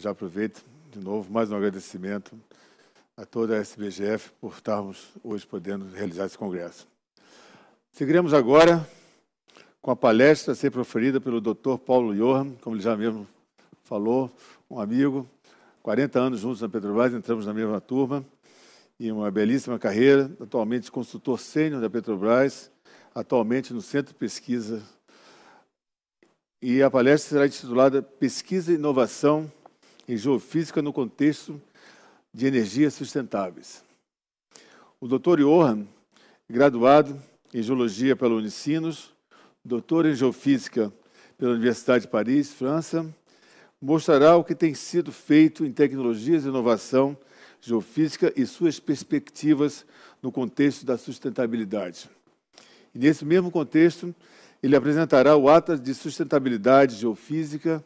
Já aproveito de novo mais um agradecimento a toda a SBGF por estarmos hoje podendo realizar esse congresso. Seguiremos agora com a palestra a ser proferida pelo Dr. Paulo Johan, como ele já mesmo falou, um amigo. 40 anos juntos na Petrobras, entramos na mesma turma e uma belíssima carreira. Atualmente consultor sênior da Petrobras, atualmente no Centro de Pesquisa. E a palestra será intitulada Pesquisa e Inovação em geofísica no contexto de energias sustentáveis. O Dr. Johan, graduado em geologia pela Unicinos, doutor em geofísica pela Universidade de Paris, França, mostrará o que tem sido feito em tecnologias de inovação geofísica e suas perspectivas no contexto da sustentabilidade. E nesse mesmo contexto, ele apresentará o Atlas de Sustentabilidade Geofísica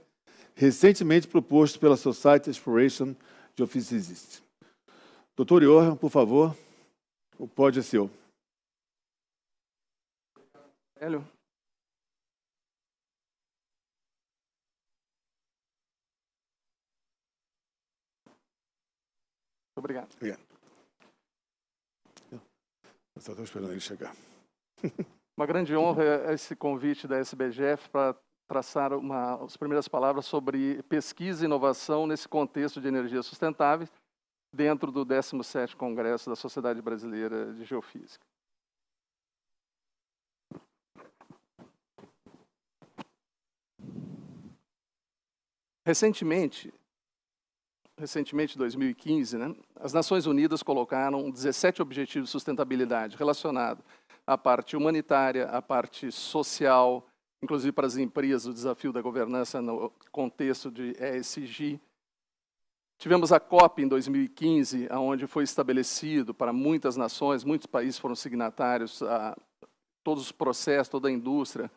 recentemente proposto pela Society Exploration de Offices. Doutor Johan, por favor, o pódio é seu. Hélio. Obrigado. Obrigado. Eu só estou esperando ele chegar. Uma grande honra esse convite da SBGF para traçar uma, as primeiras palavras sobre pesquisa e inovação nesse contexto de energias sustentáveis dentro do 17º Congresso da Sociedade Brasileira de Geofísica. Recentemente, recentemente 2015, né, as Nações Unidas colocaram 17 objetivos de sustentabilidade relacionados à parte humanitária, à parte social, inclusive para as empresas, o desafio da governança no contexto de ESG. Tivemos a COP em 2015, onde foi estabelecido para muitas nações, muitos países foram signatários, a, todos os processos, toda a indústria,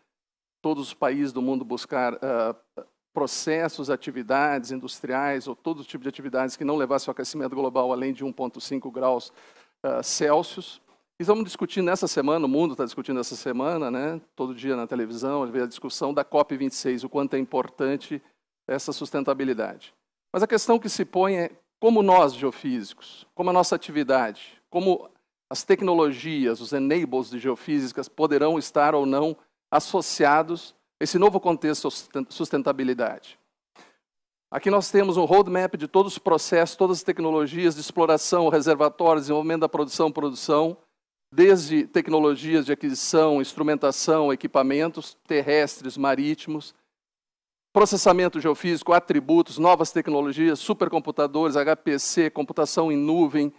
todos os países do mundo buscar uh, processos, atividades industriais ou todo tipo de atividades que não levassem ao aquecimento global além de 1,5 graus uh, Celsius estamos discutindo nessa semana, o mundo está discutindo essa semana, né? todo dia na televisão, a discussão da COP26, o quanto é importante essa sustentabilidade. Mas a questão que se põe é como nós, geofísicos, como a nossa atividade, como as tecnologias, os enables de geofísicas poderão estar ou não associados a esse novo contexto de sustentabilidade. Aqui nós temos um roadmap de todos os processos, todas as tecnologias de exploração, reservatórios, desenvolvimento da produção, produção, desde tecnologias de aquisição, instrumentação, equipamentos terrestres, marítimos, processamento geofísico, atributos, novas tecnologias, supercomputadores, HPC, computação em nuvem,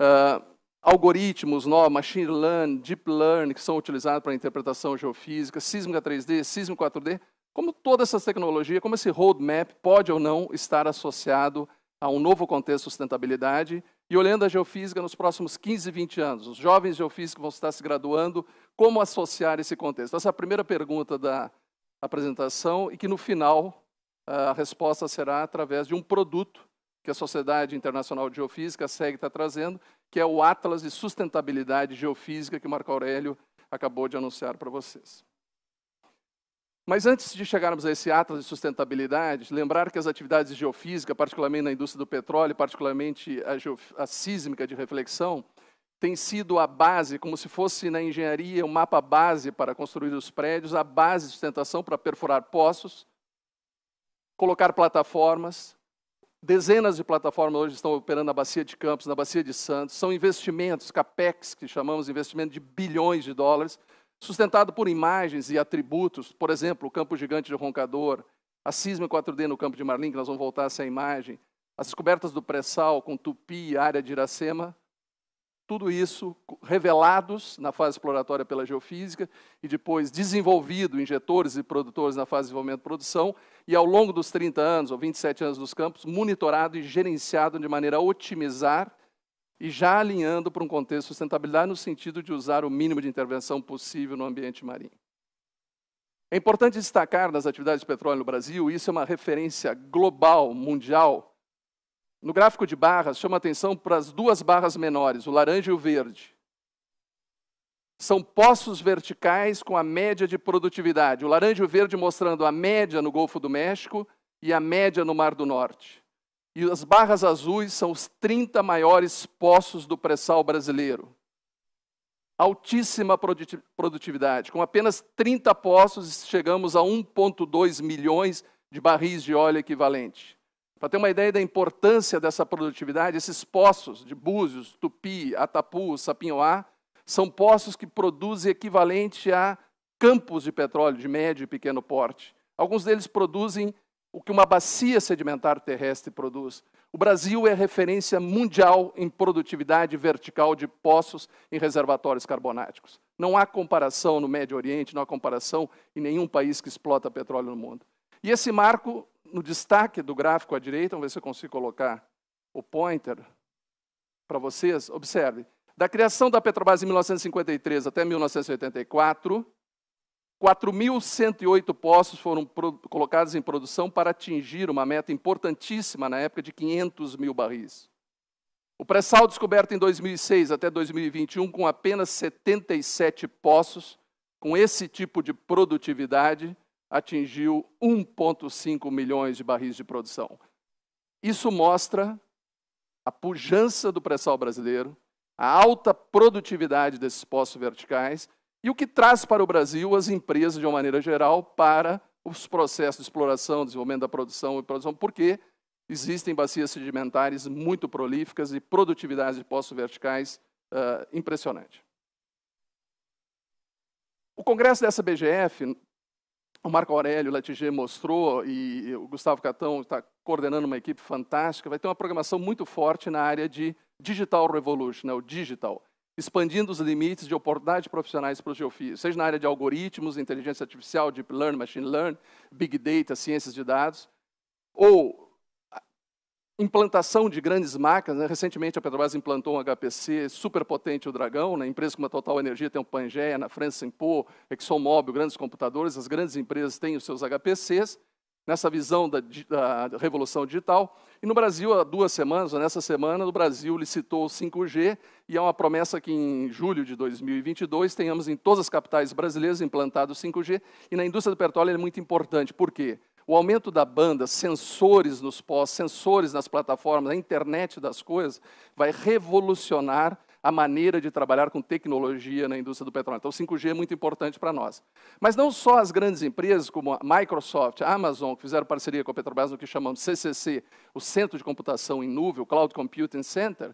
uh, algoritmos, novos, machine learning, deep learning, que são utilizados para interpretação geofísica, sísmica 3D, sísmica 4D, como toda essa tecnologia, como esse roadmap pode ou não estar associado a um novo contexto de sustentabilidade e olhando a geofísica nos próximos 15, 20 anos, os jovens geofísicos vão estar se graduando, como associar esse contexto? Essa é a primeira pergunta da apresentação e que no final a resposta será através de um produto que a Sociedade Internacional de Geofísica, segue está trazendo, que é o Atlas de Sustentabilidade Geofísica que o Marco Aurélio acabou de anunciar para vocês. Mas antes de chegarmos a esse ato de sustentabilidade, lembrar que as atividades de geofísica, particularmente na indústria do petróleo, particularmente a, geof... a sísmica de reflexão, tem sido a base, como se fosse na engenharia, o um mapa base para construir os prédios, a base de sustentação para perfurar poços, colocar plataformas. Dezenas de plataformas hoje estão operando na Bacia de Campos, na Bacia de Santos. São investimentos, CAPEX, que chamamos de investimento de bilhões de dólares, sustentado por imagens e atributos, por exemplo, o campo gigante de Roncador, a cisma 4D no campo de Marlim, que nós vamos voltar a essa imagem, as descobertas do pré-sal com Tupi e área de Iracema, tudo isso revelados na fase exploratória pela geofísica e depois desenvolvido injetores e produtores na fase de desenvolvimento e produção e ao longo dos 30 anos ou 27 anos dos campos monitorado e gerenciado de maneira a otimizar e já alinhando para um contexto de sustentabilidade no sentido de usar o mínimo de intervenção possível no ambiente marinho. É importante destacar nas atividades de petróleo no Brasil, isso é uma referência global, mundial. No gráfico de barras, chama atenção para as duas barras menores, o laranja e o verde. São poços verticais com a média de produtividade. O laranja e o verde mostrando a média no Golfo do México e a média no Mar do Norte. E as barras azuis são os 30 maiores poços do pré-sal brasileiro. Altíssima produtividade. Com apenas 30 poços, chegamos a 1,2 milhões de barris de óleo equivalente. Para ter uma ideia da importância dessa produtividade, esses poços de Búzios, Tupi, Atapu, Sapinhoá, são poços que produzem equivalente a campos de petróleo de médio e pequeno porte. Alguns deles produzem o que uma bacia sedimentar terrestre produz. O Brasil é referência mundial em produtividade vertical de poços em reservatórios carbonáticos. Não há comparação no Médio Oriente, não há comparação em nenhum país que explota petróleo no mundo. E esse marco, no destaque do gráfico à direita, vamos ver se eu consigo colocar o pointer para vocês, observe. Da criação da Petrobras em 1953 até 1984, 4.108 postos foram colocados em produção para atingir uma meta importantíssima na época de 500 mil barris. O pré-sal descoberto em 2006 até 2021, com apenas 77 poços, com esse tipo de produtividade, atingiu 1,5 milhões de barris de produção. Isso mostra a pujança do pré-sal brasileiro, a alta produtividade desses poços verticais e o que traz para o Brasil as empresas, de uma maneira geral, para os processos de exploração, desenvolvimento da produção e produção, porque existem bacias sedimentares muito prolíficas e produtividades de poços verticais uh, impressionante. O congresso dessa BGF, o Marco Aurélio Latiger mostrou, e o Gustavo Catão está coordenando uma equipe fantástica, vai ter uma programação muito forte na área de Digital Revolution, né, o digital, expandindo os limites de oportunidades profissionais para o seu filho, seja na área de algoritmos, inteligência artificial, deep learning, machine learning, big data, ciências de dados, ou implantação de grandes marcas. Né? Recentemente, a Petrobras implantou um HPC superpotente, o Dragão, né? empresa como a Total Energia tem o Pangea, na França Simpô, ExxonMobil, grandes computadores, as grandes empresas têm os seus HPCs, nessa visão da, da, revolução digital. E no Brasil, há duas semanas, ou nessa semana, o Brasil licitou o 5G e é uma promessa que em julho de 2022 tenhamos em todas as capitais brasileiras implantado o 5G. E na indústria do petróleo ele é muito importante. Por quê? O aumento da banda, sensores nos pós, sensores nas plataformas, a internet das coisas, vai revolucionar a maneira de trabalhar com tecnologia na indústria do petróleo. Então, o 5G é muito importante para nós. Mas não só as grandes empresas como a Microsoft, a Amazon, que fizeram parceria com a Petrobras no que chamamos CCC, o Centro de Computação em Nuvem, o Cloud Computing Center,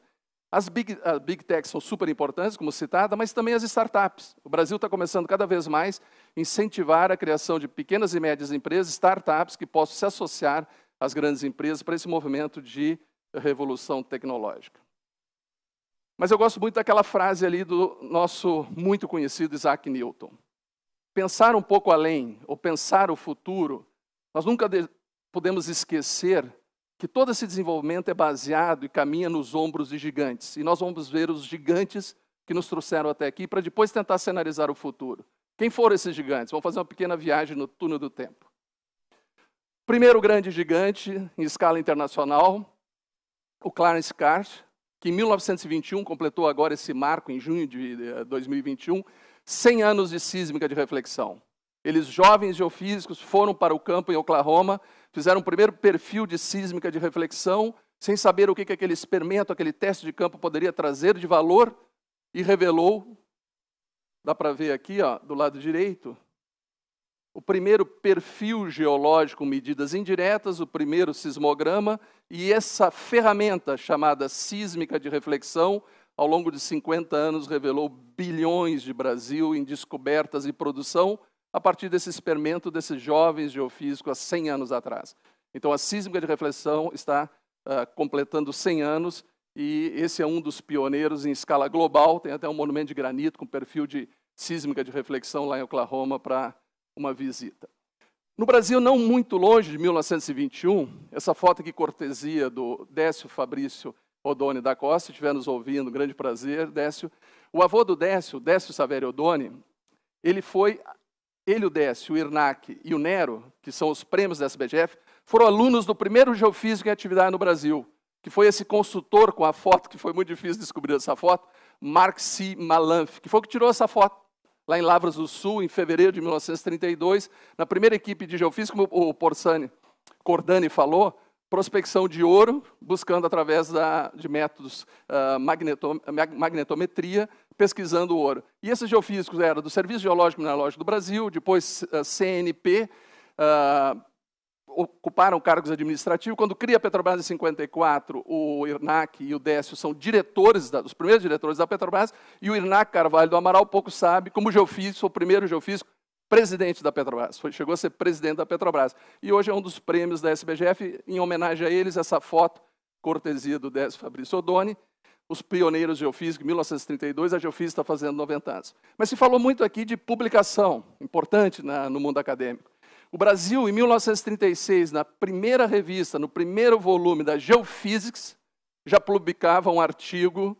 as big, as big techs são super importantes, como citada, mas também as startups. O Brasil está começando cada vez mais a incentivar a criação de pequenas e médias empresas, startups que possam se associar às grandes empresas para esse movimento de revolução tecnológica. Mas eu gosto muito daquela frase ali do nosso muito conhecido Isaac Newton. Pensar um pouco além, ou pensar o futuro, nós nunca podemos esquecer que todo esse desenvolvimento é baseado e caminha nos ombros de gigantes. E nós vamos ver os gigantes que nos trouxeram até aqui para depois tentar cenarizar o futuro. Quem foram esses gigantes? Vamos fazer uma pequena viagem no túnel do tempo. Primeiro grande gigante em escala internacional, o Clarence Card, que em 1921 completou agora esse marco, em junho de 2021, eh, 100 anos de sísmica de reflexão. Eles, jovens geofísicos, foram para o campo em Oklahoma, fizeram o primeiro perfil de sísmica de reflexão, sem saber o que, que aquele experimento, aquele teste de campo poderia trazer de valor, e revelou, dá para ver aqui ó, do lado direito, o primeiro perfil geológico, medidas indiretas, o primeiro sismograma e essa ferramenta chamada sísmica de reflexão, ao longo de 50 anos, revelou bilhões de Brasil em descobertas e produção a partir desse experimento desses jovens geofísicos há 100 anos atrás. Então, a sísmica de reflexão está uh, completando 100 anos e esse é um dos pioneiros em escala global. Tem até um monumento de granito com perfil de sísmica de reflexão lá em Oklahoma para uma visita. No Brasil, não muito longe de 1921, essa foto aqui, cortesia do Décio Fabrício Odone da Costa, estiver nos ouvindo, grande prazer, Décio. O avô do Décio, Décio Saverio Odone, ele foi, ele, o Décio, o Irnac e o Nero, que são os prêmios da SBGF, foram alunos do primeiro geofísico em atividade no Brasil, que foi esse consultor com a foto, que foi muito difícil descobrir essa foto, Marc C. Malanf, que foi o que tirou essa foto lá em Lavras do Sul, em fevereiro de 1932, na primeira equipe de geofísica, como o Porçani Cordani falou, prospecção de ouro, buscando através da, de métodos uh, magnetometria, pesquisando o ouro. E esses geofísicos eram do Serviço Geológico e Mineralógico do Brasil, depois uh, ah, CNP, uh, ah, ocuparam cargos administrativos. Quando cria a Petrobras em 54, o Irnac e o Décio são diretores, da, os primeiros diretores da Petrobras, e o Irnac Carvalho do Amaral pouco sabe, como geofísico, o primeiro geofísico, presidente da Petrobras, foi, chegou a ser presidente da Petrobras. E hoje é um dos prêmios da SBGF, em homenagem a eles, essa foto, cortesia do Décio Fabrício Odoni, os pioneiros geofísicos, 1932, a geofísica está fazendo 90 anos. Mas se falou muito aqui de publicação, importante na, no mundo acadêmico. O Brasil, em 1936, na primeira revista, no primeiro volume da Geophysics, já publicava um artigo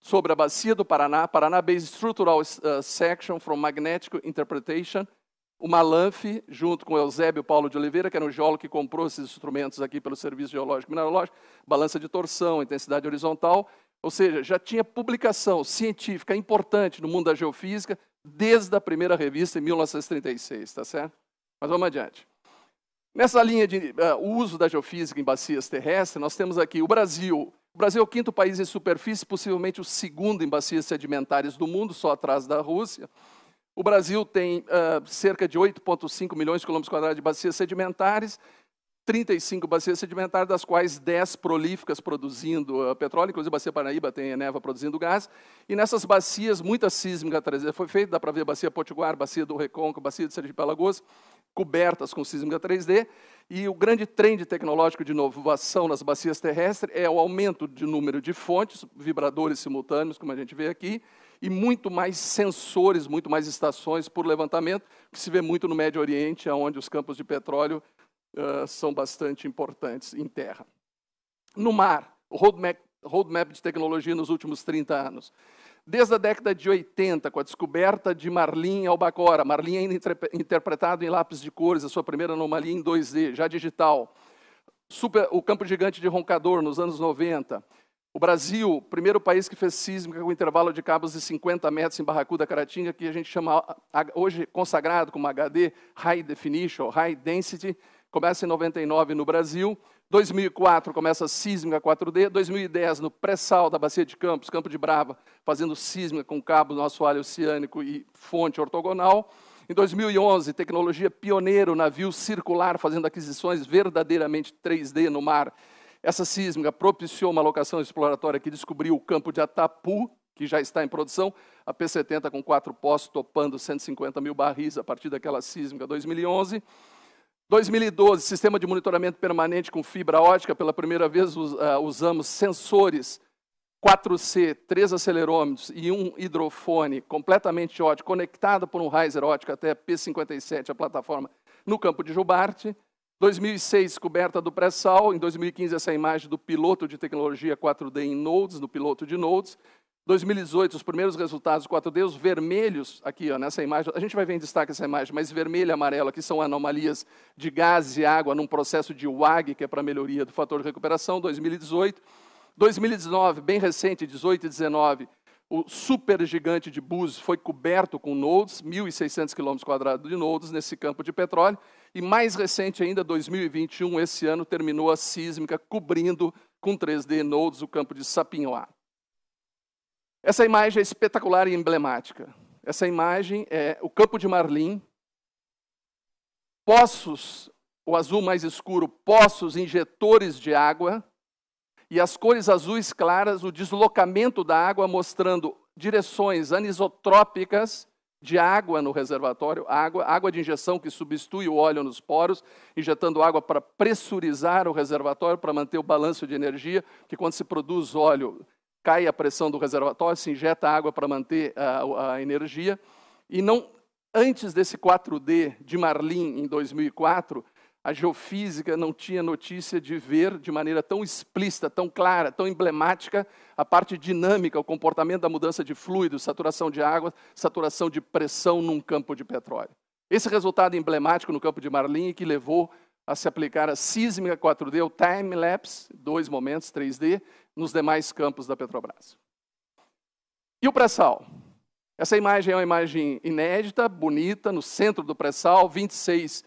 sobre a bacia do Paraná, Paraná Base Structural eh, Section from Magnetic Interpretation, o Malanf, junto com Eusébio Paulo de Oliveira, que era um geólogo que comprou esses instrumentos aqui pelo Serviço Geológico Mineralógico, balança de torção, intensidade horizontal, ou seja, já tinha publicação científica importante no mundo da geofísica desde a primeira revista em 1936, tá certo? Mas vamos adiante. Nessa linha de uh, uso da geofísica em bacias terrestres, nós temos aqui o Brasil. O Brasil é o quinto país em superfície, possivelmente o segundo em bacias sedimentares do mundo, só atrás da Rússia. O Brasil tem uh, cerca de 8,5 milhões de quilômetros quadrados de bacias sedimentares, 35 bacias sedimentares, das quais 10 prolíficas produzindo uh, petróleo, inclusive a Bacia Paraíba tem neva né, produzindo gás. E nessas bacias, muita sísmica foi feita, dá para ver a Bacia Potiguar, Bacia do Recôncavo, Bacia de Sergipe Alagoas cobertas com sísmica 3D, e o grande trend tecnológico de inovação nas bacias terrestres é o aumento de número de fontes, vibradores simultâneos, como a gente vê aqui, e muito mais sensores, muito mais estações por levantamento, que se vê muito no Médio Oriente, onde os campos de petróleo uh, são bastante importantes em terra. No mar, o roadmap, roadmap de tecnologia nos últimos 30 anos. Desde a década de 80, com a descoberta de Marlin Albacora, Marlin ainda é interpretado em lápis de cores, a sua primeira anomalia em 2D, já digital. Super, o Campo Gigante de Roncador, nos anos 90. O Brasil, primeiro país que fez sísmica com intervalo de cabos de 50 metros em Barracuda, Caratinga, que a gente chama hoje consagrado como HD, High Definition, High Density começa em 99 no Brasil, 2004 começa a sísmica 4D, 2010 no pré-sal da Bacia de Campos, Campo de Brava, fazendo sísmica com cabo no assoalho oceânico e fonte ortogonal. Em 2011, tecnologia pioneiro, navio circular, fazendo aquisições verdadeiramente 3D no mar. Essa sísmica propiciou uma locação exploratória que descobriu o campo de Atapu, que já está em produção, a P70 com quatro postos topando 150 mil barris a partir daquela sísmica 2011. 2012, sistema de monitoramento permanente com fibra ótica. Pela primeira vez ah, usamos sensores 4C, três acelerômetros e um hidrofone completamente ótico, conectado por um riser ótico até P57, a plataforma, no campo de Jubarte. 2006, descoberta do pré-sal. Em 2015, essa imagem do piloto de tecnologia 4D em Nodes, no piloto de Nodes. 2018, os primeiros resultados, quatro deus vermelhos, aqui ó, nessa imagem, a gente vai ver em destaque essa imagem, mas vermelho e amarelo aqui são anomalias de gás e água num processo de WAG, que é para melhoria do fator de recuperação, 2018. 2019, bem recente, 18 e 19, o supergigante de Búzios foi coberto com nodes, 1.600 km de nodes nesse campo de petróleo. E mais recente ainda, 2021, esse ano, terminou a sísmica cobrindo com 3D nodes o campo de Sapinhoá. Essa imagem é espetacular e emblemática. Essa imagem é o Campo de Marlim, poços, o azul mais escuro, poços injetores de água, e as cores azuis claras, o deslocamento da água mostrando direções anisotrópicas de água no reservatório, água, água de injeção que substitui o óleo nos poros, injetando água para pressurizar o reservatório, para manter o balanço de energia, que quando se produz óleo cai a pressão do reservatório, se injeta água para manter a, ah, a energia. E não antes desse 4D de Marlin, em 2004, a geofísica não tinha notícia de ver de maneira tão explícita, tão clara, tão emblemática a parte dinâmica, o comportamento da mudança de fluido, saturação de água, saturação de pressão num campo de petróleo. Esse resultado emblemático no campo de Marlin é que levou a se aplicar a sísmica 4D, o time-lapse, dois momentos, 3D, nos demais campos da Petrobras. E o pré-sal? Essa imagem é uma imagem inédita, bonita, no centro do pré-sal, 26 uh,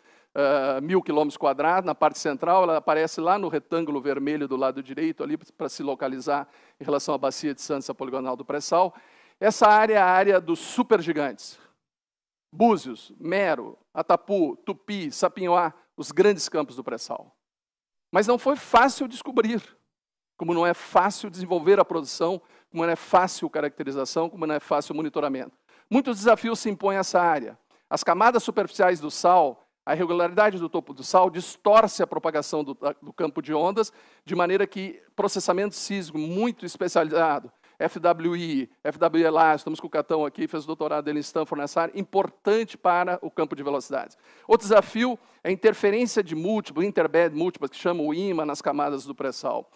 eh, mil quilômetros quadrados, na parte central, ela aparece lá no retângulo vermelho do lado direito, ali para se localizar em relação à bacia de Santos, a poligonal do pré-sal. Essa área é a área dos supergigantes. Búzios, Mero, Atapu, Tupi, Sapinhoá, os grandes campos do pré-sal. Mas não foi fácil descobrir, como não é fácil desenvolver a produção, como não é fácil caracterização, como não é fácil monitoramento. Muitos desafios se impõem a essa área. As camadas superficiais do sal, a irregularidade do topo do sal, distorce a propagação do, do campo de ondas, de maneira que processamento sísmico muito especializado, FWI, FWLA, estamos com o Catão aqui, fez o doutorado dele em Stanford nessa área, importante para o campo de velocidades. Outro desafio é a interferência de múltiplos, interbed múltiplas, que chamam o IMA nas camadas do pré-sal.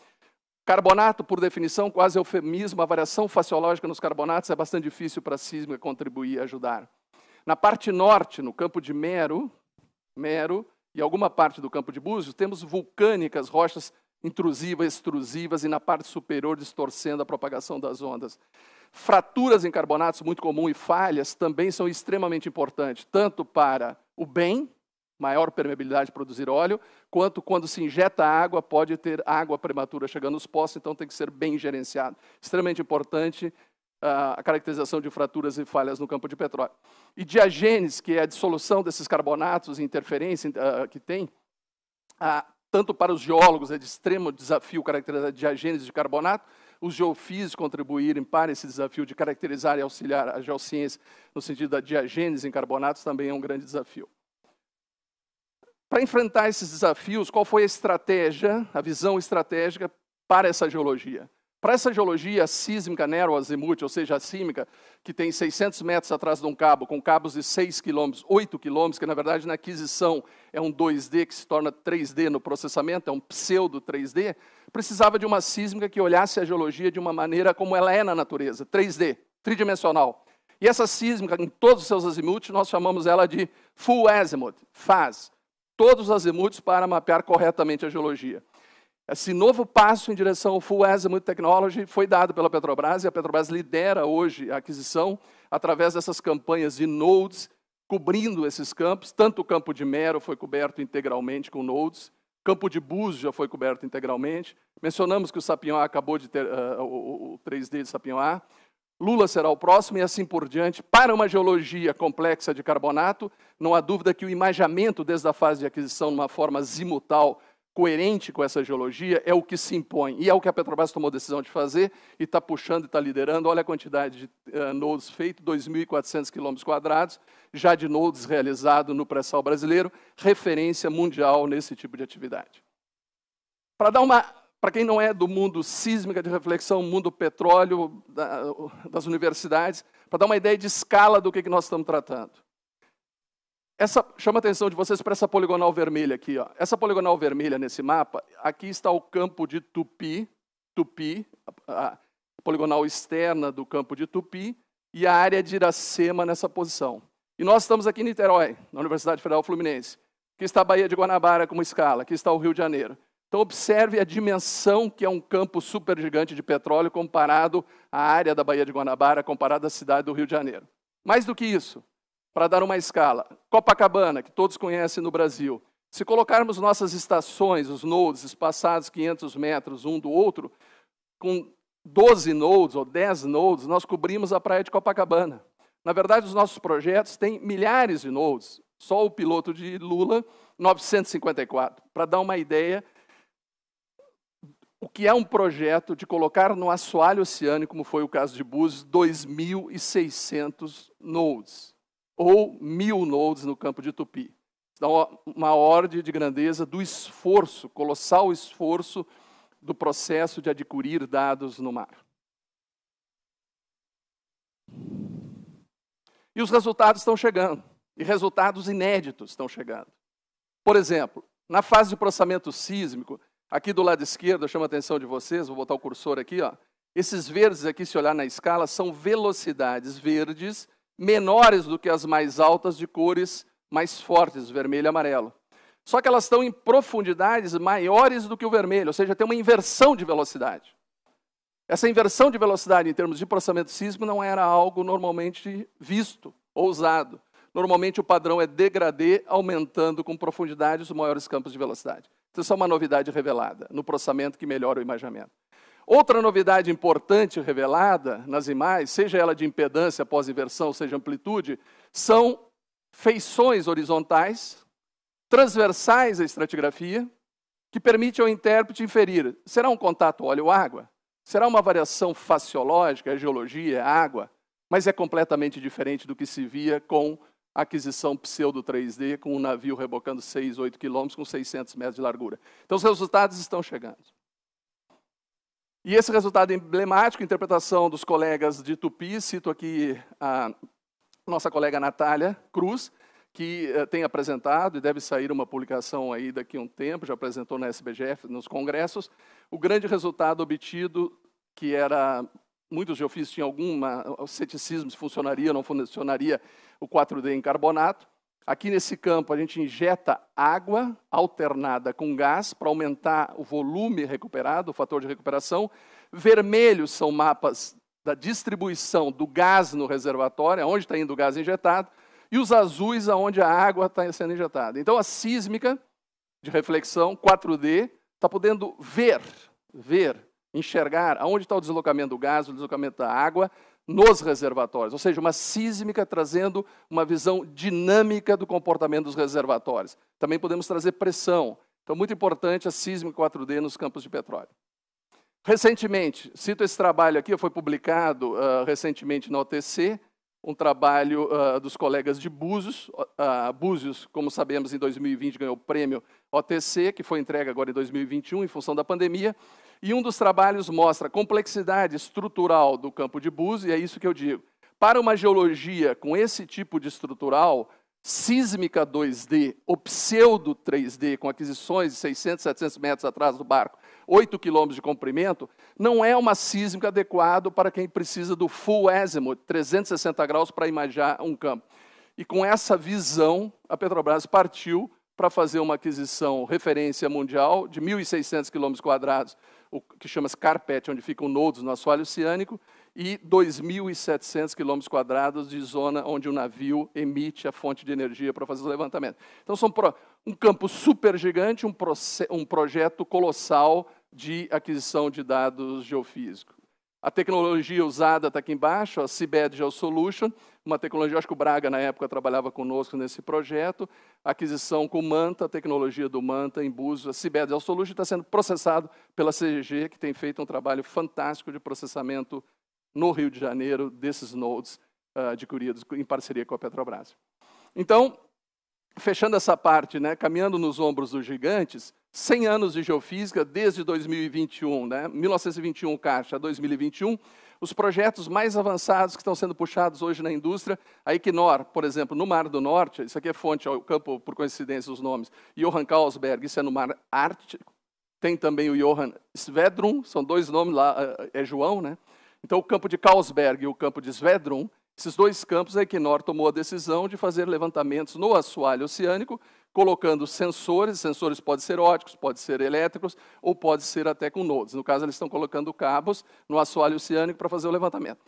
Carbonato, por definição, quase eufemismo, a variação faciológica nos carbonatos é bastante difícil para a sísmica contribuir e ajudar. Na parte norte, no campo de Mero, Mero e alguma parte do campo de Búzios, temos vulcânicas, rochas intrusivas, extrusivas e na parte superior distorcendo a propagação das ondas. Fraturas em carbonatos muito comum e falhas também são extremamente importantes, tanto para o bem, maior permeabilidade produzir óleo, quanto quando se injeta água, pode ter água prematura chegando nos poços, então tem que ser bem gerenciado. Extremamente importante ah, a caracterização de fraturas e falhas no campo de petróleo. E diagenes, que é a dissolução desses carbonatos e interferência ah, que tem, tanto para os geólogos é de extremo desafio caracterizar diagênese de carbonato, os geofísicos contribuírem para esse desafio de caracterizar e auxiliar a geociência no sentido da diagênese em carbonatos também é um grande desafio. Para enfrentar esses desafios, qual foi a estratégia, a visão estratégica para essa geologia? Para essa geologia sísmica nero Azimuth, ou seja, sísmica, que tem 600 metros atrás de um cabo, com cabos de 6 quilômetros, 8 quilômetros, que na verdade na aquisição é um 2D que se torna 3D no processamento, é um pseudo 3D, precisava de uma sísmica que olhasse a geologia de uma maneira como ela é na natureza, 3D, tridimensional. E essa sísmica, em todos os seus azimuts, nós chamamos ela de full azimuth, faz, todos os azimuts para mapear corretamente a geologia. Esse novo passo em direção ao Full Azimuth Technology foi dado pela Petrobras e a Petrobras lidera hoje a aquisição através dessas campanhas de nodes, cobrindo esses campos. Tanto o campo de Mero foi coberto integralmente com nodes, campo de Búzios já foi coberto integralmente. Mencionamos que o Sapinhoá acabou de ter uh, o, o 3D de Sapinhoá. Lula será o próximo e assim por diante. Para uma geologia complexa de carbonato, não há dúvida que o imajamento desde a fase de aquisição, numa forma zimutal, coerente com essa geologia é o que se impõe. E é o que a Petrobras tomou a decisão de fazer e está puxando e está liderando. Olha a quantidade de uh, feito feitos, 2.400 quilômetros quadrados, já de nodos realizado no pré-sal brasileiro, referência mundial nesse tipo de atividade. Para dar uma... Para quem não é do mundo sísmica de reflexão, mundo petróleo, da, das universidades, para dar uma ideia de escala do que, que nós estamos tratando. Essa, chama a atenção de vocês para essa poligonal vermelha aqui. Ó. Essa poligonal vermelha nesse mapa, aqui está o campo de Tupi, Tupi, a, a poligonal externa do campo de Tupi, e a área de Iracema nessa posição. E nós estamos aqui em Niterói, na Universidade Federal Fluminense. Aqui está a Baía de Guanabara como escala, aqui está o Rio de Janeiro. Então observe a dimensão que é um campo supergigante de petróleo comparado à área da Baía de Guanabara, comparado à cidade do Rio de Janeiro. Mais do que isso, para dar uma escala, Copacabana, que todos conhecem no Brasil, se colocarmos nossas estações, os nodes, espaçados 500 metros um do outro, com 12 nodes ou 10 nodes, nós cobrimos a praia de Copacabana. Na verdade, os nossos projetos têm milhares de nodes, só o piloto de Lula, 954. Para dar uma ideia, o que é um projeto de colocar no assoalho oceânico, como foi o caso de Búzios, 2.600 nodes ou mil nodes no campo de Tupi. Dá uma ordem de grandeza do esforço, colossal esforço do processo de adquirir dados no mar. E os resultados estão chegando, e resultados inéditos estão chegando. Por exemplo, na fase de processamento sísmico, aqui do lado esquerdo, eu chamo a atenção de vocês, vou botar o cursor aqui, ó. Esses verdes aqui, se olhar na escala, são velocidades verdes menores do que as mais altas de cores mais fortes, vermelho e amarelo. Só que elas estão em profundidades maiores do que o vermelho, ou seja, tem uma inversão de velocidade. Essa inversão de velocidade em termos de processamento sísmico não era algo normalmente visto ou usado. Normalmente o padrão é degradê aumentando com profundidade os maiores campos de velocidade. Isso é só uma novidade revelada no processamento que melhora o imaginamento. Outra novidade importante revelada nas imagens, seja ela de impedância após inversão, seja amplitude, são feições horizontais, transversais à estratigrafia, que permite ao intérprete inferir: será um contato óleo-água? Será uma variação faciológica, é geologia, é água? Mas é completamente diferente do que se via com a aquisição pseudo 3D, com um navio rebocando 6, 8 quilômetros, com 600 metros de largura. Então, os resultados estão chegando. E esse resultado emblemático, interpretação dos colegas de Tupi, cito aqui a nossa colega Natália Cruz, que eh, tem apresentado, e deve sair uma publicação aí daqui a um tempo, já apresentou na SBGF, nos congressos, o grande resultado obtido, que era, muitos geofísicos tinham algum ceticismo se funcionaria ou não funcionaria o 4D em carbonato, Aqui nesse campo, a gente injeta água alternada com gás para aumentar o volume recuperado, o fator de recuperação. Vermelhos são mapas da distribuição do gás no reservatório, aonde está indo o gás injetado, e os azuis, aonde a água está sendo injetada. Então, a sísmica de reflexão 4D está podendo ver, ver, enxergar aonde está o deslocamento do gás, o deslocamento da água, nos reservatórios, ou seja, uma sísmica trazendo uma visão dinâmica do comportamento dos reservatórios. Também podemos trazer pressão. Então, muito importante a sísmica 4D nos campos de petróleo. Recentemente, cito esse trabalho aqui, foi publicado uh, recentemente na OTC, um trabalho uh, dos colegas de Búzios. Uh, Búzios, como sabemos, em 2020 ganhou o prêmio OTC, que foi entregue agora em 2021 em função da pandemia. E um dos trabalhos mostra a complexidade estrutural do campo de Búzios, e é isso que eu digo. Para uma geologia com esse tipo de estrutural, sísmica 2D ou pseudo 3D, com aquisições de 600, 700 metros atrás do barco, 8 quilômetros de comprimento, não é uma sísmica adequada para quem precisa do full azimuth, 360 graus para imaginar um campo. E com essa visão, a Petrobras partiu para fazer uma aquisição referência mundial de 1.600 quilômetros quadrados, que chama-se carpet onde ficam nodos no assoalho oceânico, e 2.700 quilômetros quadrados de zona onde o navio emite a fonte de energia para fazer o levantamento. Então, são um campo super gigante, um, um projeto colossal de aquisição de dados geofísicos. A tecnologia usada está aqui embaixo, a Cibed Geosolution, uma tecnologia, acho que o Braga, na época, trabalhava conosco nesse projeto, aquisição com Manta, a tecnologia do Manta em Búzios, a Cibed Geosolution está sendo processado pela CGG, que tem feito um trabalho fantástico de processamento no Rio de Janeiro desses nodes uh, adquiridos em parceria com a Petrobras. Então, fechando essa parte, né, caminhando nos ombros dos gigantes, 100 anos de geofísica desde 2021, né, 1921 caixa, 2021, os projetos mais avançados que estão sendo puxados hoje na indústria, a Equinor, por exemplo, no Mar do Norte, isso aqui é fonte, o campo por coincidência os nomes, Johan Carlsberg, isso é no Mar Ártico, tem também o Johan Svedrum, são dois nomes lá, eh, eh, é João, né? Então, o campo de Carlsberg e o campo de Svedrum, esses dois campos, a Equinor tomou a decisão de fazer levantamentos no assoalho oceânico, colocando sensores, sensores podem ser óticos, podem ser elétricos, ou pode ser até com nodes. No caso, eles estão colocando cabos no assoalho oceânico para fazer o levantamento.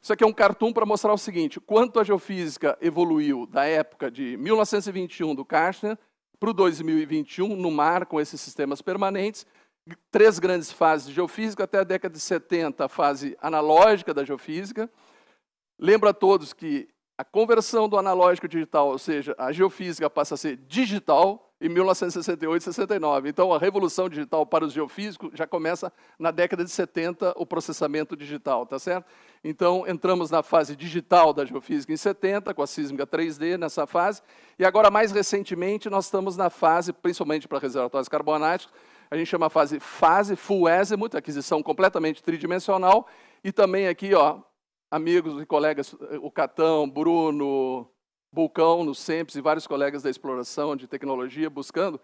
Isso aqui é um cartoon para mostrar o seguinte, quanto a geofísica evoluiu da época de 1921 do Kastner para o 2021 no mar com esses sistemas permanentes, três grandes fases de geofísica, até a década de 70, a fase analógica da geofísica. Lembro a todos que a conversão do analógico digital, ou seja, a geofísica passa a ser digital em 1968 e 69. Então, a revolução digital para os geofísicos já começa na década de 70, o processamento digital, tá certo? Então, entramos na fase digital da geofísica em 70, com a sísmica 3D nessa fase, e agora, mais recentemente, nós estamos na fase, principalmente para reservatórios carbonáticos, a gente chama a fase fase, full azimuth, aquisição completamente tridimensional, e também aqui, ó, amigos e colegas, o Catão, Bruno, Bulcão, no SEMPS e vários colegas da exploração de tecnologia buscando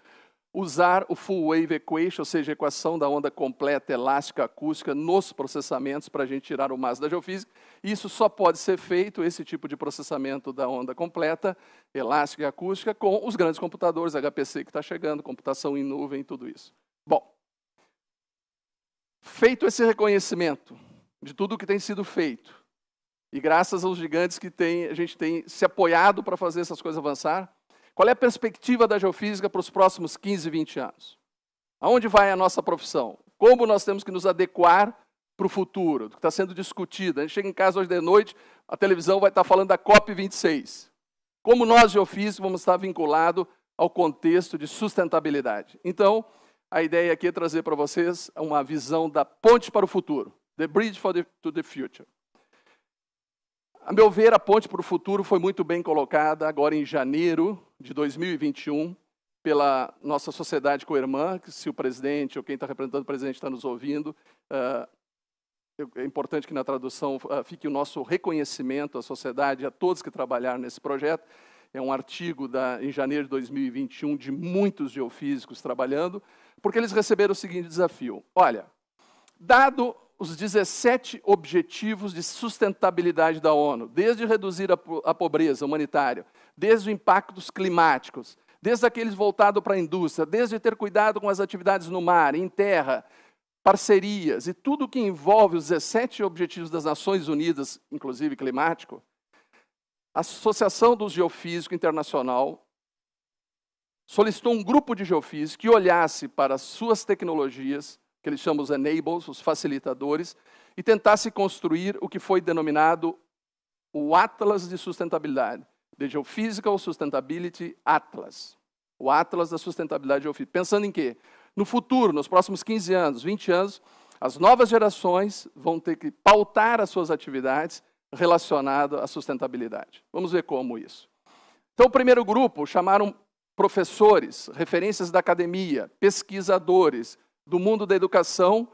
usar o full wave equation, ou seja, equação da onda completa, elástica, acústica, nos processamentos para a gente tirar o máximo da geofísica. Isso só pode ser feito, esse tipo de processamento da onda completa, elástica e acústica, com os grandes computadores, HPC que está chegando, computação em nuvem, e tudo isso. Feito esse reconhecimento de tudo o que tem sido feito, e graças aos gigantes que tem, a gente tem se apoiado para fazer essas coisas avançar, qual é a perspectiva da geofísica para os próximos 15, 20 anos? Aonde vai a nossa profissão? Como nós temos que nos adequar para o futuro, do que está sendo discutido? A gente chega em casa hoje de noite, a televisão vai estar falando da COP26. Como nós, geofísicos, vamos estar vinculados ao contexto de sustentabilidade? Então, a ideia aqui é trazer para vocês uma visão da ponte para o futuro, the bridge for the, to the future. A meu ver, a ponte para o futuro foi muito bem colocada agora em janeiro de 2021 pela nossa sociedade a irmã que se o presidente ou quem está representando o presidente está nos ouvindo, eh, é importante que na tradução eh, fique o nosso reconhecimento à sociedade, a todos que trabalharam nesse projeto. É um artigo da, em janeiro de 2021 de muitos geofísicos trabalhando, porque eles receberam o seguinte desafio: olha, dado os 17 objetivos de sustentabilidade da ONU, desde reduzir a, a pobreza humanitária, desde os impactos climáticos, desde aqueles voltados para a indústria, desde ter cuidado com as atividades no mar, em terra, parcerias e tudo que envolve os 17 Objetivos das Nações Unidas, inclusive climático, a Associação do Geofísico Internacional solicitou um grupo de geofísicos que olhasse para as suas tecnologias, que eles chamam os enables, os facilitadores, e tentasse construir o que foi denominado o Atlas de Sustentabilidade, The Geophysical Sustainability Atlas, o Atlas da Sustentabilidade Geofísica. Pensando em quê? No futuro, nos próximos 15 anos, 20 anos, as novas gerações vão ter que pautar as suas atividades relacionadas à sustentabilidade. Vamos ver como isso. Então, o primeiro grupo chamaram professores, referências da academia, pesquisadores do mundo da educação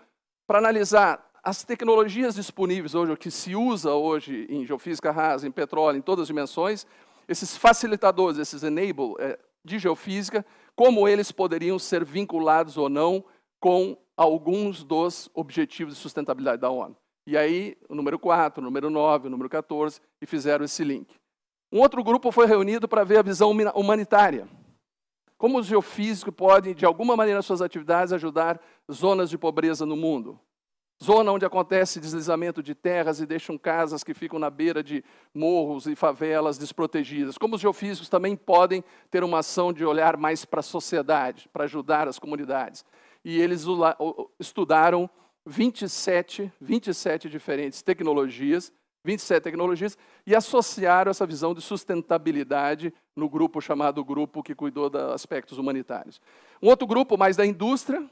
para analisar as tecnologias disponíveis hoje, o que se usa hoje em geofísica rasa, em petróleo, em todas as dimensões, esses facilitadores, esses enable é, de geofísica, como eles poderiam ser vinculados ou não com alguns dos objetivos de sustentabilidade da ONU. E aí, o número 4, o número 9, o número 14, e fizeram esse link. Um outro grupo foi reunido para ver a visão humanitária. Como o geofísico pode, de alguma maneira, suas atividades ajudar zonas de pobreza no mundo? Zona onde acontece deslizamento de terras e deixam casas que ficam na beira de morros e favelas desprotegidas. Como os geofísicos também podem ter uma ação de olhar mais para a sociedade, para ajudar as comunidades. E eles estudaram 27, 27 diferentes tecnologias 27 tecnologias, e associaram essa visão de sustentabilidade no grupo chamado Grupo que cuidou de aspectos humanitários. Um outro grupo, mais da indústria,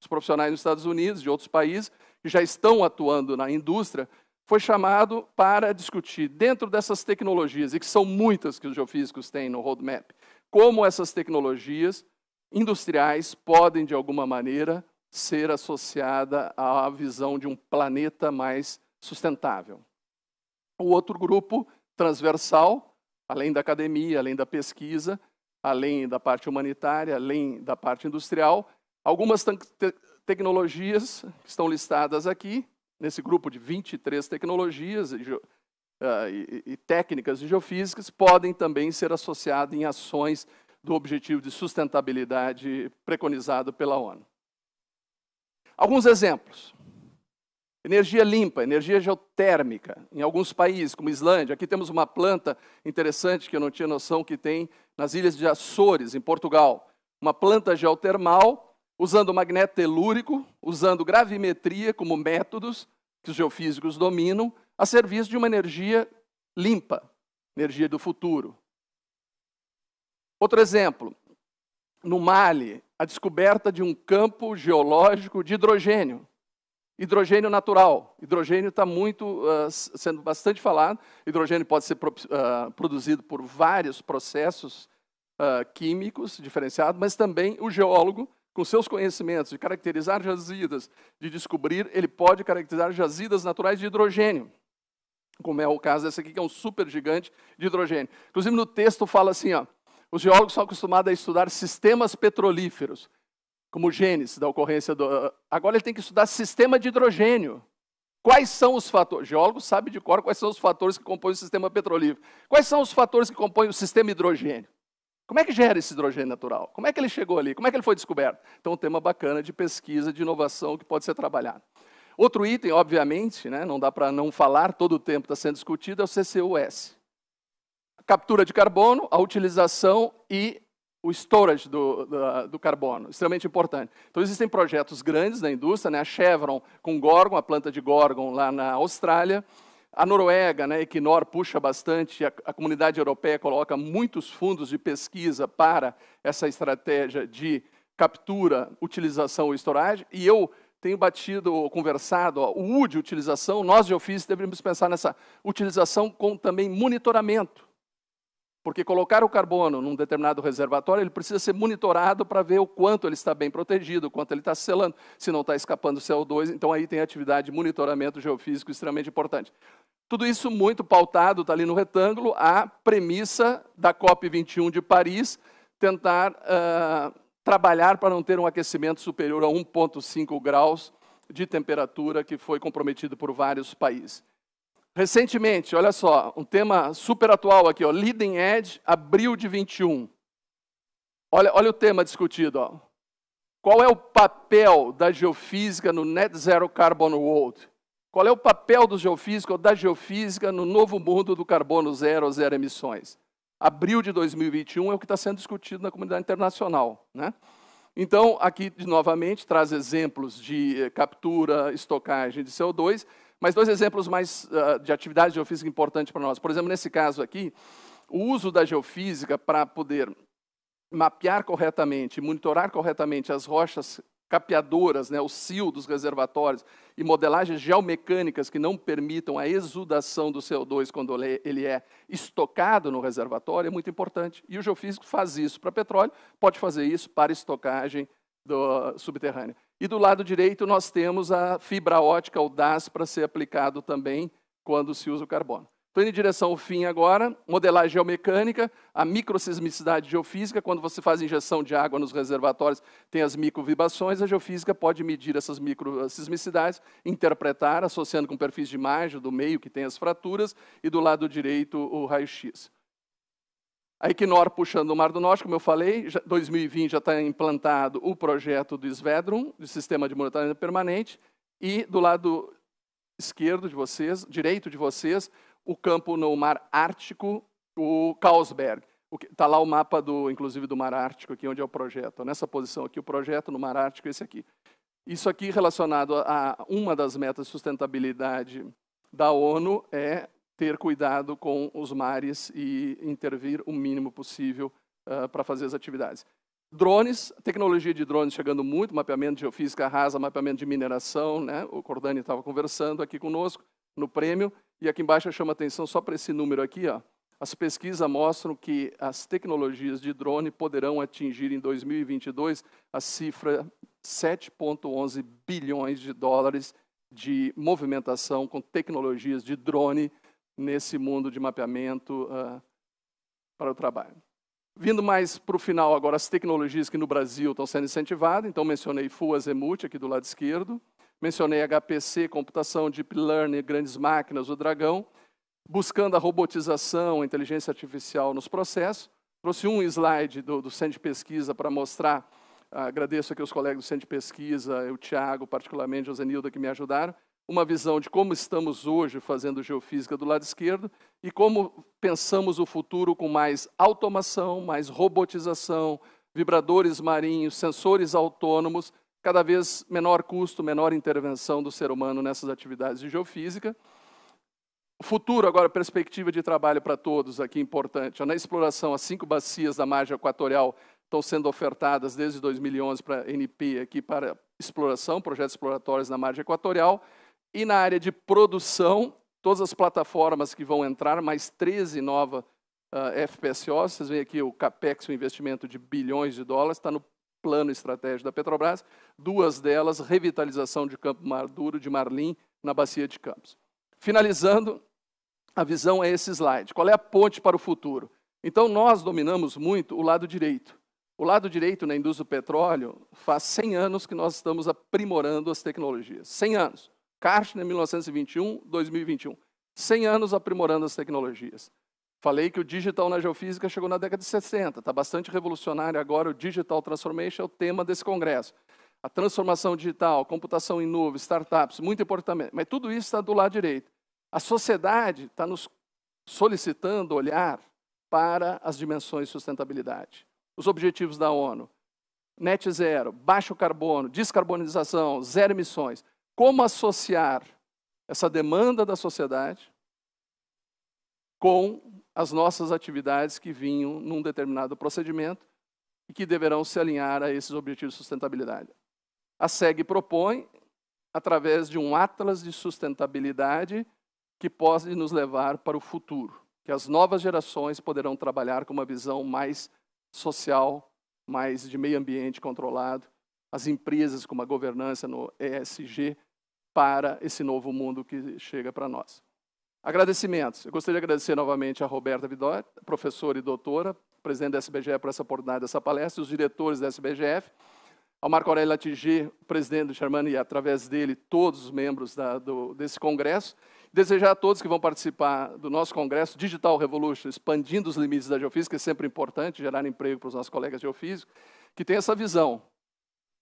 os profissionais dos Estados Unidos, de outros países, que já estão atuando na indústria, foi chamado para discutir, dentro dessas tecnologias, e que são muitas que os geofísicos têm no roadmap, como essas tecnologias industriais podem, de alguma maneira, ser associada à visão de um planeta mais sustentável. O outro grupo transversal, além da academia, além da pesquisa, além da parte humanitária, além da parte industrial, algumas te tecnologias que estão listadas aqui, nesse grupo de 23 tecnologias e, uh, e, e técnicas de geofísicas, podem também ser associadas em ações do objetivo de sustentabilidade preconizado pela ONU. Alguns exemplos. Energia limpa, energia geotérmica, em alguns países, como Islândia. Aqui temos uma planta interessante que eu não tinha noção que tem nas ilhas de Açores, em Portugal. Uma planta geotermal, usando magneto telúrico, usando gravimetria como métodos que os geofísicos dominam, a serviço de uma energia limpa, energia do futuro. Outro exemplo, no Mali, a descoberta de um campo geológico de hidrogênio, Hidrogênio natural. Hidrogênio está muito uh, sendo bastante falado. Hidrogênio pode ser pro, uh, ah, produzido por vários processos uh, químicos diferenciados, mas também o geólogo, com seus conhecimentos de caracterizar jazidas, de descobrir, ele pode caracterizar jazidas naturais de hidrogênio, como é o caso dessa aqui, que é um super gigante de hidrogênio. Inclusive, no texto fala assim: ó, os geólogos são acostumados a estudar sistemas petrolíferos como gênese da ocorrência do. Agora ele tem que estudar sistema de hidrogênio. Quais são os fatores? Geólogos sabe de cor quais são os fatores que compõem o sistema petrolífero. Quais são os fatores que compõem o sistema hidrogênio? Como é que gera esse hidrogênio natural? Como é que ele chegou ali? Como é que ele foi descoberto? Então, um tema bacana de pesquisa, de inovação que pode ser trabalhado. Outro item, obviamente, né, não dá para não falar, todo o tempo está sendo discutido, é o CCUS. A captura de carbono, a utilização e o storage do, do, do, carbono, extremamente importante. Então, existem projetos grandes na indústria, né? a Chevron com Gorgon, a planta de Gorgon lá na Austrália, a Noruega, né, Equinor puxa bastante, a, a comunidade europeia coloca muitos fundos de pesquisa para essa estratégia de captura, utilização e storage, e eu tenho batido, conversado, ó, o U de utilização, nós de ofício devemos pensar nessa utilização com também monitoramento porque colocar o carbono num determinado reservatório, ele precisa ser monitorado para ver o quanto ele está bem protegido, o quanto ele está selando, se não está escapando CO2. Então, aí tem atividade de monitoramento geofísico extremamente importante. Tudo isso muito pautado, está ali no retângulo, a premissa da COP21 de Paris, tentar uh, trabalhar para não ter um aquecimento superior a 1,5 graus de temperatura que foi comprometido por vários países. Recentemente, olha só, um tema super atual aqui, ó, Leading Edge, abril de 21. Olha, olha o tema discutido. Ó. Qual é o papel da geofísica no Net Zero Carbon World? Qual é o papel do geofísico ou da geofísica no novo mundo do carbono zero ou zero emissões? Abril de 2021 é o que está sendo discutido na comunidade internacional. Né? Então, aqui, novamente, traz exemplos de eh, captura, estocagem de CO2 mas dois exemplos mais uh, de atividade geofísica importante para nós. Por exemplo, nesse caso aqui, o uso da geofísica para poder mapear corretamente, monitorar corretamente as rochas capeadoras, né, o sil dos reservatórios e modelagens geomecânicas que não permitam a exudação do CO2 quando é, ele é estocado no reservatório é muito importante. E o geofísico faz isso para petróleo, pode fazer isso para estocagem do, subterrânea. E do lado direito nós temos a fibra ótica, o DAS, para ser aplicado também quando se usa o carbono. Estou indo em direção ao fim agora, modelagem geomecânica, a microsismicidade geofísica, quando você faz injeção de água nos reservatórios, tem as microvibrações, a geofísica pode medir essas microsismicidades, interpretar, associando com perfis de imagem do meio que tem as fraturas, e do lado direito o raio-x. A Equinor puxando o Mar do Norte, como eu falei, já, 2020 já está implantado o projeto do Svedrum, do Sistema de Monitoramento Permanente, e do lado esquerdo de vocês, direito de vocês, o campo no Mar Ártico, o Carlsberg. Está lá o mapa, do, inclusive, do Mar Ártico, aqui onde é o projeto. Nessa posição aqui, o projeto no Mar Ártico, é esse aqui. Isso aqui relacionado a, a uma das metas de sustentabilidade da ONU é ter cuidado com os mares e intervir o mínimo possível uh, ah, para fazer as atividades. Drones, tecnologia de drones chegando muito, mapeamento de geofísica rasa, mapeamento de mineração, né? o Cordani estava conversando aqui conosco no prêmio, e aqui embaixo chama atenção só para esse número aqui, ó. as pesquisas mostram que as tecnologias de drone poderão atingir em 2022 a cifra 7,11 bilhões de dólares de movimentação com tecnologias de drone nesse mundo de mapeamento uh, para o trabalho. Vindo mais para o final agora, as tecnologias que no Brasil estão sendo incentivadas, então mencionei FUAS EMUT aqui do lado esquerdo, mencionei HPC, computação, Deep Learning, grandes máquinas, o Dragão, buscando a robotização, a inteligência artificial nos processos. Trouxe um slide do, do Centro de Pesquisa para mostrar, ah, agradeço aqui os colegas do Centro de Pesquisa, o Tiago, particularmente, o Zenilda, que me ajudaram, uma visão de como estamos hoje fazendo geofísica do lado esquerdo e como pensamos o futuro com mais automação, mais robotização, vibradores marinhos, sensores autônomos, cada vez menor custo, menor intervenção do ser humano nessas atividades de geofísica. Futuro, agora, perspectiva de trabalho para todos aqui, importante. Na exploração, as cinco bacias da margem equatorial estão sendo ofertadas desde 2011 para a NP aqui para exploração, projetos exploratórios na margem equatorial. E na área de produção, todas as plataformas que vão entrar, mais 13 novas uh, ah, FPSOs. Vocês veem aqui o CAPEX, um investimento de bilhões de dólares, está no plano estratégico da Petrobras. Duas delas, revitalização de Campo Maduro, de Marlim, na Bacia de Campos. Finalizando, a visão é esse slide. Qual é a ponte para o futuro? Então, nós dominamos muito o lado direito. O lado direito na indústria do petróleo faz 100 anos que nós estamos aprimorando as tecnologias. 100 anos. Karchner, 1921, 2021. 100 anos aprimorando as tecnologias. Falei que o digital na geofísica chegou na década de 60, está bastante revolucionário agora, o digital transformation é o tema desse congresso. A transformação digital, computação em nuvem, startups, muito importante, mas tudo isso está do lado direito. A sociedade está nos solicitando olhar para as dimensões de sustentabilidade. Os objetivos da ONU, net zero, baixo carbono, descarbonização, zero emissões como associar essa demanda da sociedade com as nossas atividades que vinham num determinado procedimento e que deverão se alinhar a esses objetivos de sustentabilidade. A SEG propõe, através de um atlas de sustentabilidade, que pode nos levar para o futuro, que as novas gerações poderão trabalhar com uma visão mais social, mais de meio ambiente controlado, as empresas com uma governança no ESG para esse novo mundo que chega para nós. Agradecimentos. Eu gostaria de agradecer novamente a Roberta Vidor, professora e doutora, presidente da SBGE, por essa oportunidade dessa palestra, os diretores da SBGF, ao Marco Aurélio Latigê, presidente do Sherman, e através dele todos os membros da, do, desse congresso. Desejar a todos que vão participar do nosso congresso Digital Revolution, expandindo os limites da geofísica, é sempre importante gerar emprego para os nossos colegas geofísicos, que tenham essa visão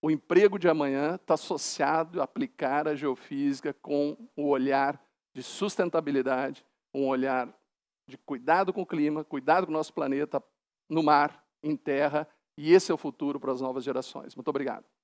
o emprego de amanhã está associado a aplicar a geofísica com o olhar de sustentabilidade, um olhar de cuidado com o clima, cuidado com o nosso planeta, no mar, em terra, e esse é o futuro para as novas gerações. Muito obrigado.